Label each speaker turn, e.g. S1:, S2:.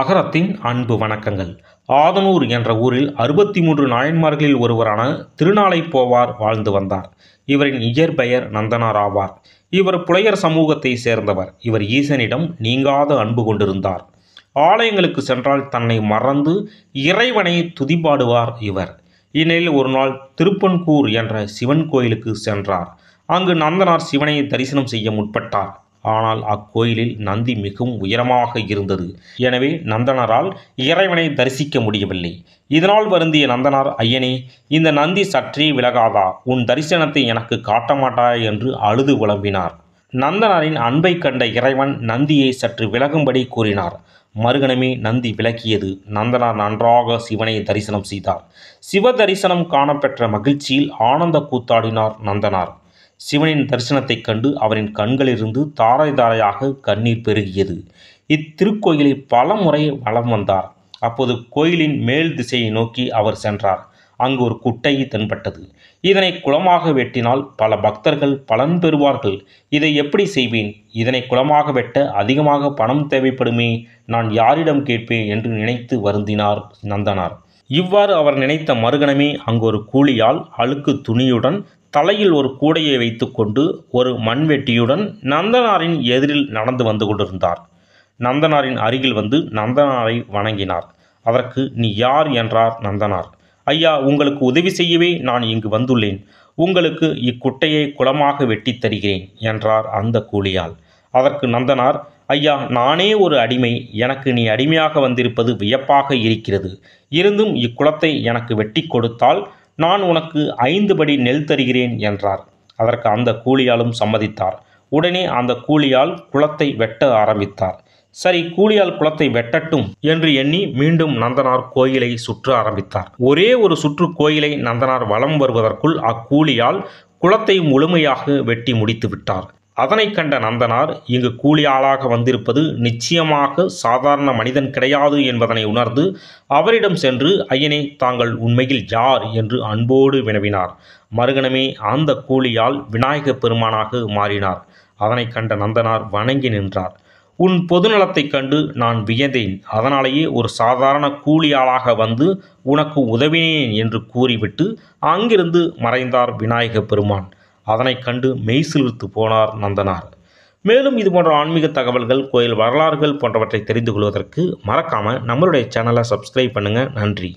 S1: அகரத்தின் அன்பு வணக்கங்கள் ஆதனூர் என்ற ஊரில் அறுபத்தி மூன்று நாயன்மார்களில் ஒருவரான திருநாளை போவார் வாழ்ந்து வந்தார் இவரின் இயற்பெயர் நந்தனார் ஆவார் இவர் புலையர் சமூகத்தை சேர்ந்தவர் இவர் ஈசனிடம் நீங்காத அன்பு கொண்டிருந்தார் ஆலயங்களுக்கு சென்றால் தன்னை மறந்து இறைவனை துதிப்பாடுவார் இவர் இந்நிலையில் ஒரு நாள் திருப்பன்கூர் என்ற சிவன் கோயிலுக்கு சென்றார் அங்கு நந்தனார் சிவனை தரிசனம் செய்ய முற்பட்டார் ஆனால் அக்கோயிலில் நந்தி மிகவும் உயரமாக இருந்தது எனவே நந்தனரால் இறைவனை தரிசிக்க முடியவில்லை இதனால் வருந்திய நந்தனார் ஐயனே இந்த நந்தி சற்றே விலகாதா உன் தரிசனத்தை எனக்கு காட்ட மாட்டாய் என்று அழுது புலம்பினார் நந்தனாரின் அன்பை கண்ட இறைவன் நந்தியை சற்று விலகும்படி கூறினார் மறுகணமே நந்தி விளக்கியது நந்தனார் நன்றாக சிவனை தரிசனம் செய்தார் சிவ தரிசனம் காணப்பெற்ற மகிழ்ச்சியில் ஆனந்த கூத்தாடினார் நந்தனார் சிவனின் தரிசனத்தைக் கண்டு அவரின் கண்களிலிருந்து தாரை தாரையாக கண்ணீர் பெருகியது இத்திருக்கோயிலில் பல முறை வளம் வந்தார் அப்போது கோயிலின் மேல் திசையை நோக்கி அவர் சென்றார் அங்கு ஒரு குட்டையை தென்பட்டது இதனை குளமாக வெட்டினால் பல பக்தர்கள் பலன் பெறுவார்கள் இதை எப்படி செய்வேன் இதனை குளமாக வெட்ட அதிகமாக பணம் தேவைப்படுமே நான் யாரிடம் கேட்பேன் என்று நினைத்து வருந்தினார் நந்தனார் இவ்வாறு அவர் நினைத்த மறுகணமே அங்கு ஒரு கூலியால் அழுக்கு துணியுடன் தலையில் ஒரு கூடையை வைத்துக்கொண்டு ஒரு மண்வெட்டியுடன் நந்தனாரின் எதிரில் நடந்து வந்து கொண்டிருந்தார் நந்தனாரின் அருகில் வந்து நந்தனாரை வணங்கினார் அதற்கு நீ யார் என்றார் நந்தனார் ஐயா உங்களுக்கு உதவி செய்யவே நான் இங்கு வந்துள்ளேன் உங்களுக்கு இக்குட்டையை குளமாக வெட்டி தருகிறேன் என்றார் அந்த கூலியால் அதற்கு நந்தனார் ஐயா நானே ஒரு அடிமை எனக்கு நீ அடிமையாக வந்திருப்பது வியப்பாக இருக்கிறது இருந்தும் இக்குளத்தை எனக்கு வெட்டி கொடுத்தால் நான் உனக்கு ஐந்து படி நெல் தருகிறேன் என்றார் அதற்கு அந்த கூலியாலும் சம்மதித்தார் உடனே அந்த கூலியால் குளத்தை வெட்ட ஆரம்பித்தார் சரி கூலியால் குளத்தை வெட்டட்டும் என்று எண்ணி மீண்டும் நந்தனார் கோயிலை சுற்ற ஆரம்பித்தார் ஒரே ஒரு சுற்று கோயிலை நந்தனார் வலம் வருவதற்குள் அக்கூலியால் குளத்தை முழுமையாக வெட்டி முடித்து விட்டார் அதனை கண்ட நந்தனார் இங்கு கூலி ஆளாக வந்திருப்பது நிச்சயமாக சாதாரண மனிதன் கிடையாது என்பதனை உணர்ந்து அவரிடம் சென்று ஐயனே தாங்கள் உண்மையில் யார் என்று அன்போடு வினவினார் மறுகணமே அந்த கூலியால் விநாயக பெருமானாக மாறினார் அதனை கண்ட நந்தனார் வணங்கி நின்றார் உன் பொதுநலத்தைக் கண்டு நான் வியந்தேன் அதனாலேயே ஒரு சாதாரண கூலியாளாக வந்து உனக்கு உதவினேன் என்று கூறிவிட்டு அங்கிருந்து மறைந்தார் விநாயக பெருமான் அதனை கண்டு மெய் சிலிர்த்து போனார் நந்தனார் மேலும் இது போன்ற ஆன்மீக தகவல்கள் கோயில் வரலாறுகள் போன்றவற்றை தெரிந்து கொள்வதற்கு மறக்காமல் நம்மளுடைய சேனலை சப்ஸ்கிரைப் பண்ணுங்கள் நன்றி